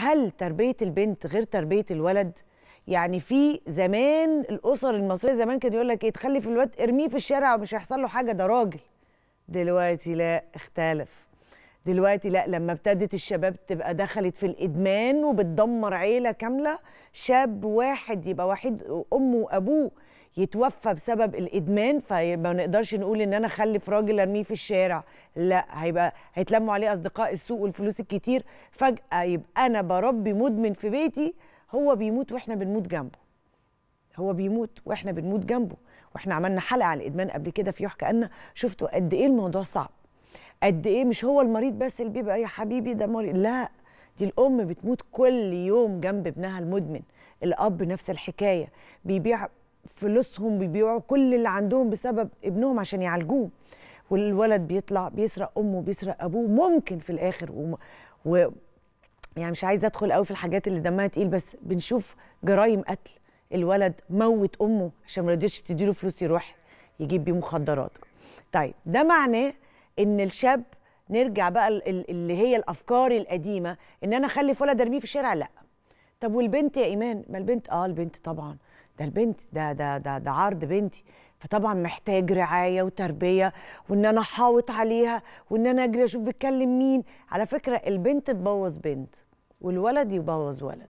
هل تربيه البنت غير تربيه الولد يعني في زمان الاسر المصريه زمان كان يقول لك ايه تخلي في الولد ارميه في الشارع ومش هيحصل له حاجه ده راجل دلوقتي لا اختلف دلوقتي لا لما ابتدت الشباب تبقى دخلت في الادمان وبتدمر عيله كامله شاب واحد يبقى وحيد امه وابوه يتوفى بسبب الادمان فما نقدرش نقول ان انا خلف راجل ارميه في الشارع لا هيبقى هيتلموا عليه اصدقاء السوء والفلوس الكتير فجاه يبقى انا بربي مدمن في بيتي هو بيموت واحنا بنموت جنبه هو بيموت واحنا بنموت جنبه واحنا عملنا حلقه على الادمان قبل كده في يحكى ان شفتوا قد ايه الموضوع صعب قد ايه مش هو المريض بس اللي بيبقى يا حبيبي ده مريض لا دي الام بتموت كل يوم جنب ابنها المدمن الاب نفس الحكايه بيبيع فلوسهم بيبيعوا كل اللي عندهم بسبب ابنهم عشان يعالجوه والولد بيطلع بيسرق امه بيسرق ابوه ممكن في الاخر و... و... يعني مش عايزه ادخل قوي في الحاجات اللي دمها تقيل بس بنشوف جرايم قتل الولد موت امه عشان ما رضيتش تديله فلوس يروح يجيب بيه مخدرات طيب ده معناه ان الشاب نرجع بقى اللي هي الافكار القديمه ان انا اخلف ولد ارميه في الشارع لا طب والبنت يا ايمان ما البنت اه البنت طبعا ده البنت ده ده ده, ده عرض بنتي فطبعا محتاج رعايه وتربيه وان انا احاوط عليها وان انا اجري اشوف بتكلم مين على فكره البنت تبوظ بنت والولد يبوظ ولد